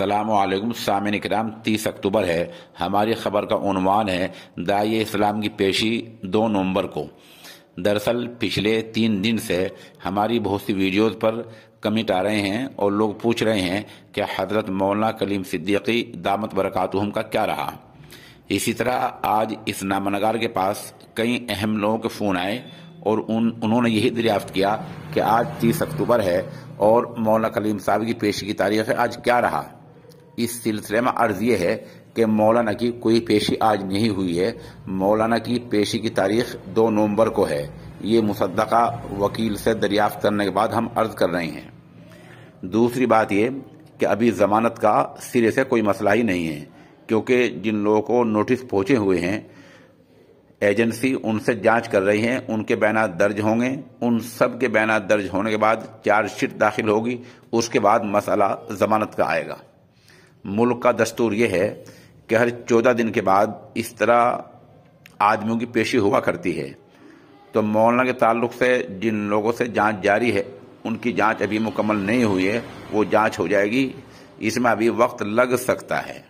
सलामकुम सामिन कराम तीस अक्टूबर है हमारी खबर का उनवान है दाई इस्लाम की पेशी दो नवंबर को दरअसल पिछले तीन दिन से हमारी बहुत सी वीडियोस पर कमेंट आ रहे हैं और लोग पूछ रहे हैं कि हज़रत मौलाना कलीम सिद्दीकी दामत बरकातहम का क्या रहा इसी तरह आज इस नामनगार के पास कई अहम लोगों के फ़ोन आए और उन उन्होंने यही दरियाफ्त किया कि आज तीस अक्टूबर है और मौला कलीम साहब की पेशी की तारीख है आज क्या रहा इस सिलसिले में अर्ज ये है कि मौलाना की कोई पेशी आज नहीं हुई है मौलाना की पेशी की तारीख दो नवंबर को है ये मुसदका वकील से दरियाफ्त करने के बाद हम अर्ज कर रहे हैं दूसरी बात ये कि अभी ज़मानत का सिरे से कोई मसला ही नहीं है क्योंकि जिन लोगों को नोटिस पहुंचे हुए हैं एजेंसी उनसे जांच कर रही है उनके बयान दर्ज होंगे उन सब के बयान दर्ज होने के बाद चार्जशीट दाखिल होगी उसके बाद मसला ज़मानत का आएगा मुल्क का दस्तूर यह है कि हर चौदह दिन के बाद इस तरह आदमियों की पेशी हुआ करती है तो मौलाना के ताल्लुक से जिन लोगों से जांच जारी है उनकी जांच अभी मुकम्मल नहीं हुई है वो जांच हो जाएगी इसमें अभी वक्त लग सकता है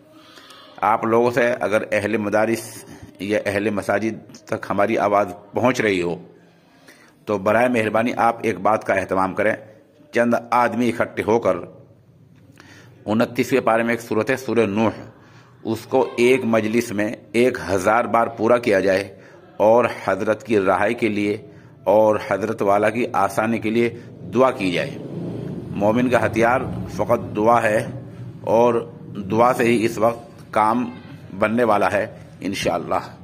आप लोगों से अगर अहल मदारस या अहल मसाजिद तक हमारी आवाज़ पहुंच रही हो तो बर मेहरबानी आप एक बात का अहतमाम करें चंद आदमी इकट्ठे होकर उनतीसवें पारे में एक सूरत है सूर्य नूह उसको एक मजलिस में एक हज़ार बार पूरा किया जाए और हजरत की रहाई के लिए और हजरत वाला की आसानी के लिए दुआ की जाए मोमिन का हथियार फ़कत दुआ है और दुआ से ही इस वक्त काम बनने वाला है इन